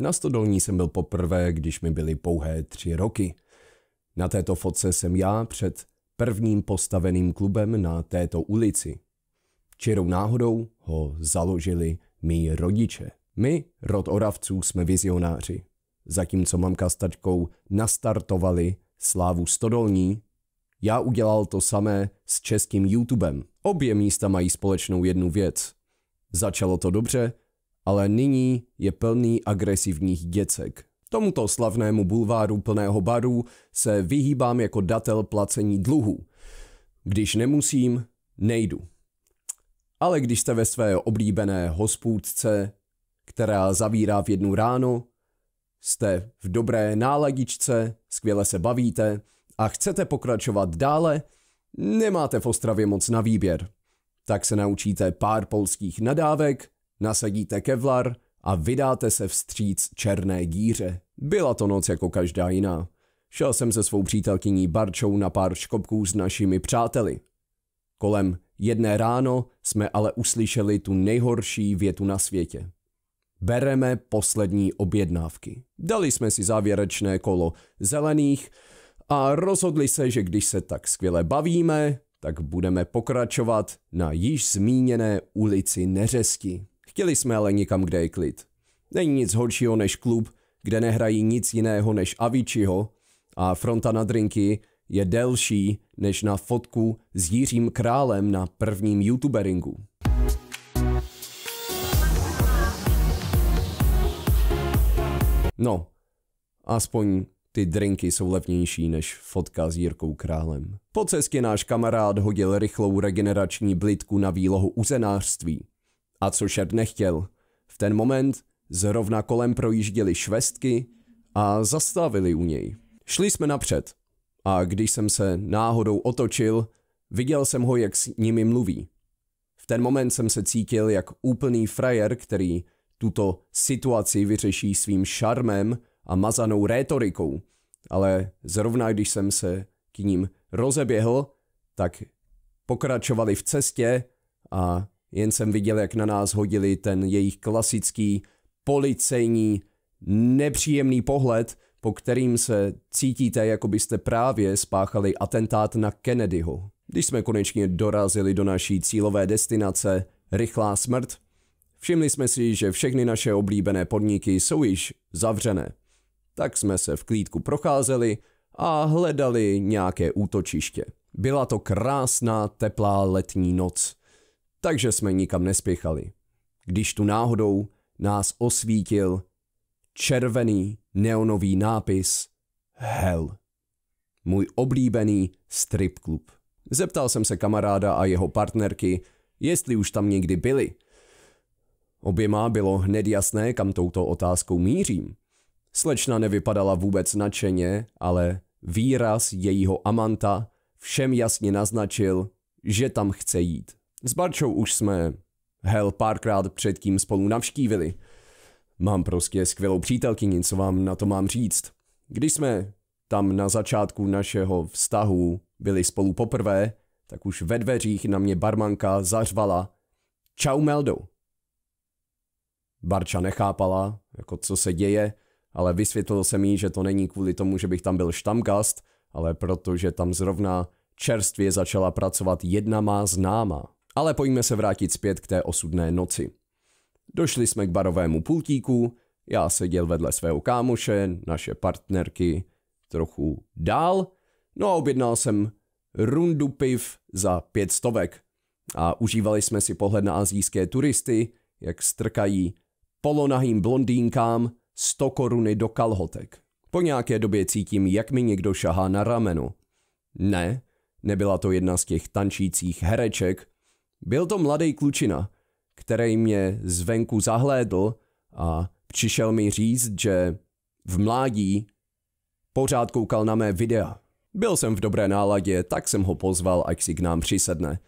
Na stodolní jsem byl poprvé, když mi byly pouhé tři roky. Na této fotce jsem já před prvním postaveným klubem na této ulici. Čirou náhodou ho založili mý rodiče. My, rod Oravců, jsme vizionáři. Zatímco mamka s taťkou nastartovali slávu stodolní, já udělal to samé s českým YouTubem. Obě místa mají společnou jednu věc. Začalo to dobře, ale nyní je plný agresivních děcek. Tomuto slavnému bulváru plného barů se vyhýbám jako datel placení dluhů. Když nemusím, nejdu. Ale když jste ve své oblíbené hospůdce, která zavírá v jednu ráno, jste v dobré náladičce, skvěle se bavíte a chcete pokračovat dále, nemáte v Ostravě moc na výběr. Tak se naučíte pár polských nadávek Nasadíte kevlar a vydáte se vstříc černé díře. Byla to noc jako každá jiná. Šel jsem se svou přítelkyní Barčou na pár škopků s našimi přáteli. Kolem jedné ráno jsme ale uslyšeli tu nejhorší větu na světě. Bereme poslední objednávky. Dali jsme si závěrečné kolo zelených a rozhodli se, že když se tak skvěle bavíme, tak budeme pokračovat na již zmíněné ulici Neřesti. Chtěli jsme ale nikam, kde je klid. Není nic horšího než klub, kde nehrají nic jiného než avičiho, a fronta na drinky je delší než na fotku s Jiřím Králem na prvním youtuberingu. No, aspoň ty drinky jsou levnější než fotka s Jirkou Králem. Po cestě náš kamarád hodil rychlou regenerační blitku na výlohu uzenářství. A co šert nechtěl. V ten moment zrovna kolem projížděli švestky a zastavili u něj. Šli jsme napřed a když jsem se náhodou otočil, viděl jsem ho, jak s nimi mluví. V ten moment jsem se cítil jak úplný frajer, který tuto situaci vyřeší svým šarmem a mazanou rétorikou, ale zrovna když jsem se k ním rozeběhl, tak pokračovali v cestě a jen jsem viděl, jak na nás hodili ten jejich klasický policejní nepříjemný pohled, po kterým se cítíte, jako byste právě spáchali atentát na Kennedyho. Když jsme konečně dorazili do naší cílové destinace, rychlá smrt, všimli jsme si, že všechny naše oblíbené podniky jsou již zavřené. Tak jsme se v klídku procházeli a hledali nějaké útočiště. Byla to krásná, teplá letní noc takže jsme nikam nespěchali. Když tu náhodou nás osvítil červený neonový nápis Hell. Můj oblíbený strip klub. Zeptal jsem se kamaráda a jeho partnerky, jestli už tam někdy byli. Oběma bylo hned jasné, kam touto otázkou mířím. Slečna nevypadala vůbec nadšeně, ale výraz jejího amanta všem jasně naznačil, že tam chce jít. S Barčou už jsme hell párkrát předtím spolu navštívili. Mám prostě skvělou přítelkyni, co vám na to mám říct. Když jsme tam na začátku našeho vztahu byli spolu poprvé, tak už ve dveřích na mě barmanka zařvala Čau Meldo. Barča nechápala, jako co se děje, ale vysvětlil jsem jí, že to není kvůli tomu, že bych tam byl štamgast, ale protože tam zrovna čerstvě začala pracovat jedna má známa. Ale pojďme se vrátit zpět k té osudné noci. Došli jsme k barovému pultíku, já seděl vedle svého kámoše, naše partnerky trochu dál, no a objednal jsem rundu piv za pět stovek. A užívali jsme si pohled na azijské turisty, jak strkají polonahým blondýnkám 100 koruny do kalhotek. Po nějaké době cítím, jak mi někdo šahá na rameno. Ne, nebyla to jedna z těch tančících hereček, byl to mladý klučina, který mě zvenku zahlédl a přišel mi říct, že v mládí pořád koukal na mé videa. Byl jsem v dobré náladě, tak jsem ho pozval, ať si k nám přisedne.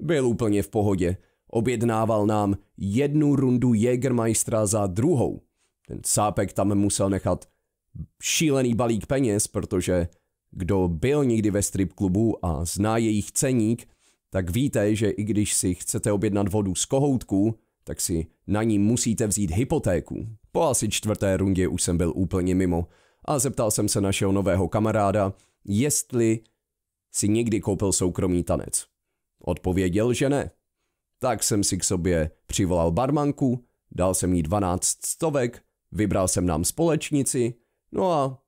Byl úplně v pohodě. Objednával nám jednu rundu Jägermeistra za druhou. Ten sápek tam musel nechat šílený balík peněz, protože kdo byl někdy ve strip klubu a zná jejich ceník, tak víte, že i když si chcete objednat vodu z kohoutků, tak si na ní musíte vzít hypotéku. Po asi čtvrté rundě už jsem byl úplně mimo a zeptal jsem se našeho nového kamaráda, jestli si někdy koupil soukromý tanec. Odpověděl, že ne. Tak jsem si k sobě přivolal barmanku, dal jsem jí 12 stovek, vybral jsem nám společnici, no a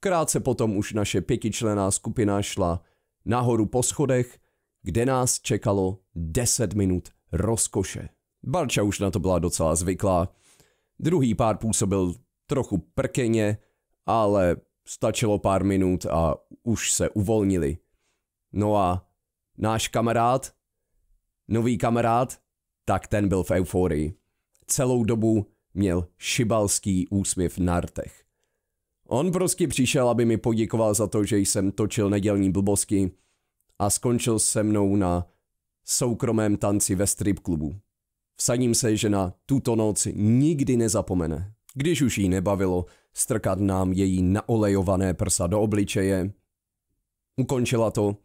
krátce potom už naše pětičlená skupina šla nahoru po schodech kde nás čekalo 10 minut rozkoše. Barča už na to byla docela zvyklá. Druhý pár působil trochu prkeně, ale stačilo pár minut a už se uvolnili. No a náš kamarád, nový kamarád, tak ten byl v euforii. Celou dobu měl šibalský úsměv na rtech. On prostě přišel, aby mi poděkoval za to, že jsem točil nedělní blbosky, a skončil se mnou na soukromém tanci ve strip klubu. Vsadím se, že na tuto noc nikdy nezapomene. Když už jí nebavilo strkat nám její naolejované prsa do obličeje. Ukončila to.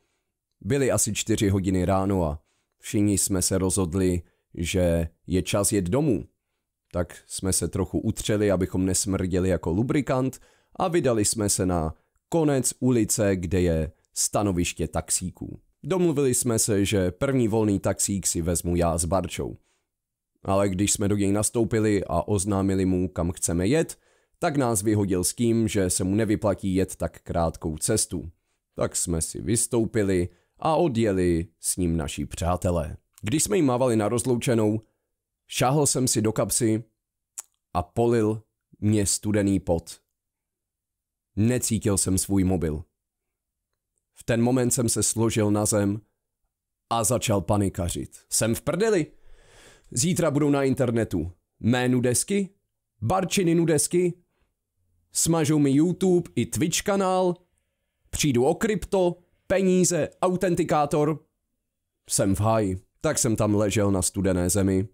Byly asi čtyři hodiny ráno a všichni jsme se rozhodli, že je čas jet domů. Tak jsme se trochu utřeli, abychom nesmrděli jako lubrikant a vydali jsme se na konec ulice, kde je stanoviště taxíků. Domluvili jsme se, že první volný taxík si vezmu já s Barčou. Ale když jsme do něj nastoupili a oznámili mu, kam chceme jet, tak nás vyhodil s tím, že se mu nevyplatí jet tak krátkou cestu. Tak jsme si vystoupili a odjeli s ním naši přátelé. Když jsme jim mávali na rozloučenou, šáhl jsem si do kapsy a polil mě studený pot. Necítil jsem svůj mobil. V ten moment jsem se složil na zem a začal panikařit. Jsem v prdeli. Zítra budou na internetu mé nudesky, barčiny nudesky, smažou mi YouTube i Twitch kanál, přijdu o krypto, peníze, autentikátor. Jsem v háji, tak jsem tam ležel na studené zemi.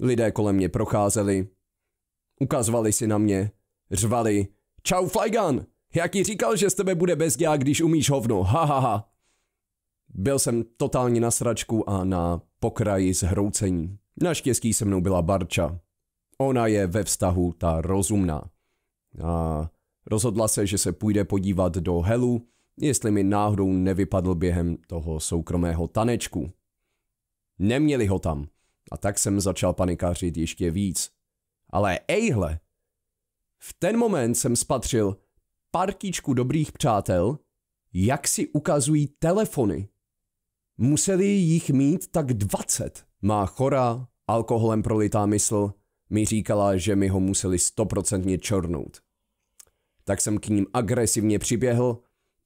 Lidé kolem mě procházeli, ukazovali si na mě, řvali Čau Flygan! Jak jí říkal, že z tebe bude děla, když umíš hovno? Ha, ha, ha. Byl jsem totálně na sračku a na pokraji zhroucení. Naštěstí se mnou byla Barča. Ona je ve vztahu ta rozumná. A rozhodla se, že se půjde podívat do Helu, jestli mi náhodou nevypadl během toho soukromého tanečku. Neměli ho tam. A tak jsem začal panikařit ještě víc. Ale ejhle! V ten moment jsem spatřil, Partičku dobrých přátel, jak si ukazují telefony. Museli jich mít tak 20. Má chora, alkoholem prolitá mysl, mi říkala, že mi ho museli stoprocentně čornout. Tak jsem k ním agresivně přiběhl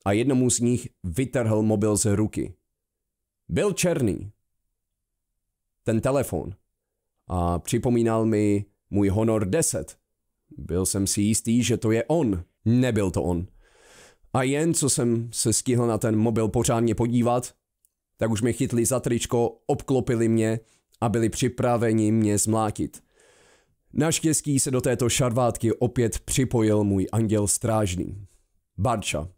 a jednomu z nich vytrhl mobil z ruky. Byl černý. Ten telefon. A připomínal mi můj Honor 10. Byl jsem si jistý, že to je on. Nebyl to on. A jen co jsem se stihl na ten mobil pořádně podívat, tak už mě chytli za tričko, obklopili mě a byli připraveni mě zmlátit. Naštěstí se do této šarvátky opět připojil můj anděl strážný, Barča.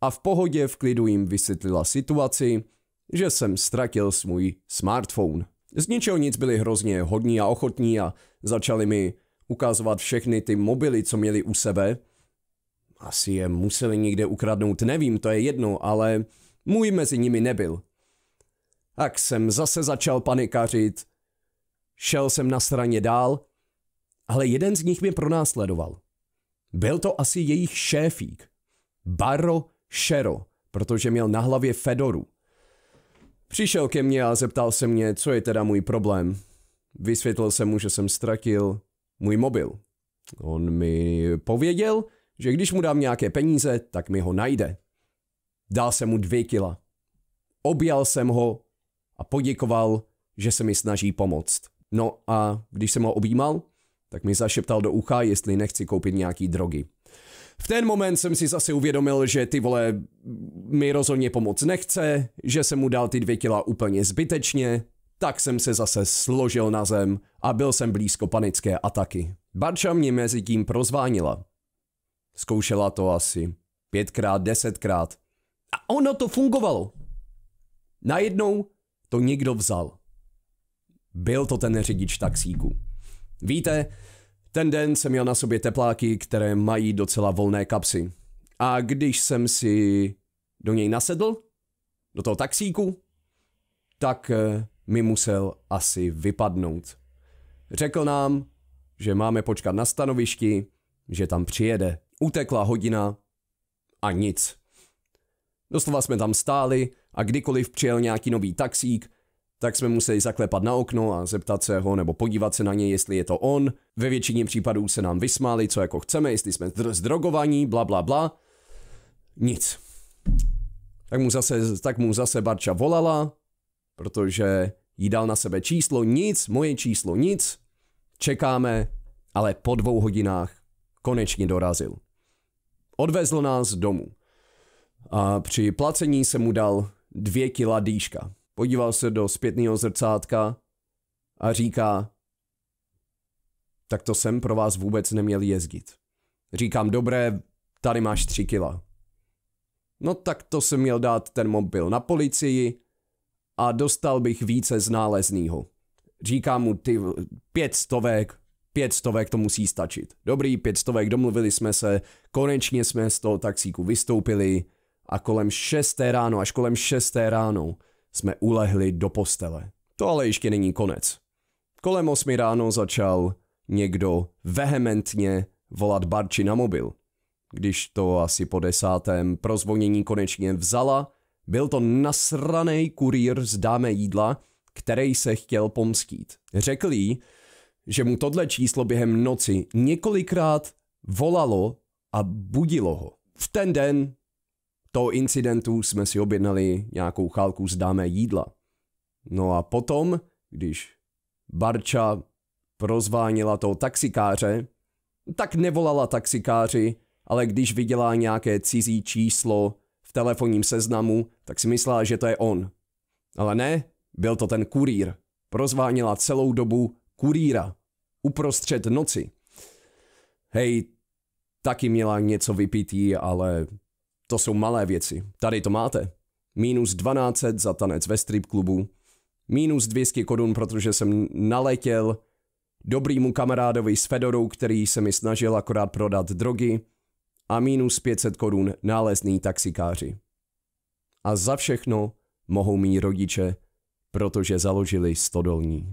A v pohodě v klidu jim vysvětlila situaci, že jsem ztratil svůj smartphone. Z ničeho nic byli hrozně hodní a ochotní a začali mi ukazovat všechny ty mobily, co měli u sebe – asi je museli někde ukradnout, nevím, to je jedno, ale můj mezi nimi nebyl. Tak jsem zase začal panikařit. Šel jsem na straně dál, ale jeden z nich mě pronásledoval. Byl to asi jejich šéfík. Baro Šero, protože měl na hlavě Fedoru. Přišel ke mně a zeptal se mě, co je teda můj problém. Vysvětlil jsem mu, že jsem ztratil můj mobil. On mi pověděl, že když mu dám nějaké peníze, tak mi ho najde. Dal jsem mu dvě kila. Objal jsem ho a poděkoval, že se mi snaží pomoct. No a když jsem ho objímal, tak mi zašeptal do ucha, jestli nechci koupit nějaký drogy. V ten moment jsem si zase uvědomil, že ty vole mi rozhodně pomoc nechce, že jsem mu dal ty dvě kila úplně zbytečně, tak jsem se zase složil na zem a byl jsem blízko panické ataky. Barča mě mezi tím prozvánila. Zkoušela to asi pětkrát, desetkrát. A ono to fungovalo. Najednou to někdo vzal. Byl to ten řidič taxíku. Víte, ten den jsem měl na sobě tepláky, které mají docela volné kapsy. A když jsem si do něj nasedl, do toho taxíku, tak eh, mi musel asi vypadnout. Řekl nám, že máme počkat na stanovišti, že tam přijede. Utekla hodina a nic. Doslova jsme tam stáli a kdykoliv přijel nějaký nový taxík, tak jsme museli zaklepat na okno a zeptat se ho nebo podívat se na něj, jestli je to on. Ve většině případů se nám vysmáli, co jako chceme, jestli jsme zdrogovaní, bla bla bla. Nic. Tak mu zase, tak mu zase Barča volala, protože jí dal na sebe číslo, nic, moje číslo, nic. Čekáme, ale po dvou hodinách konečně dorazil. Odvezl nás domů. A při placení se mu dal dvě kila dýška. Podíval se do zpětného zrcátka a říká, tak to jsem pro vás vůbec neměl jezdit. Říkám, dobré, tady máš tři kila. No tak to jsem měl dát ten mobil na policii a dostal bych více z Říkám mu, ty pět stovek, pět stovek to musí stačit. Dobrý, pět stovek, domluvili jsme se, konečně jsme z toho taxíku vystoupili a kolem šesté ráno, až kolem šesté ráno jsme ulehli do postele. To ale ještě není konec. Kolem osmi ráno začal někdo vehementně volat Barči na mobil. Když to asi po desátém prozvonění konečně vzala, byl to nasranej kurýr z dáme jídla, který se chtěl pomstít. Řekl jí, že mu tohle číslo během noci několikrát volalo a budilo ho. V ten den toho incidentu jsme si objednali nějakou chálku z dáme jídla. No a potom, když Barča prozvánila toho taxikáře, tak nevolala taxikáři, ale když viděla nějaké cizí číslo v telefonním seznamu, tak si myslela, že to je on. Ale ne, byl to ten kurýr. Prozvánila celou dobu kurýra uprostřed noci. Hej, taky měla něco vypítí, ale to jsou malé věci. Tady to máte. Minus 12 za tanec ve strip klubu. Minus 200 korun, protože jsem naletěl dobrýmu kamarádovi s Fedorou, který se mi snažil akorát prodat drogy. A minus 500 korun nálezný taxikáři. A za všechno mohou mít rodiče, protože založili stodolní.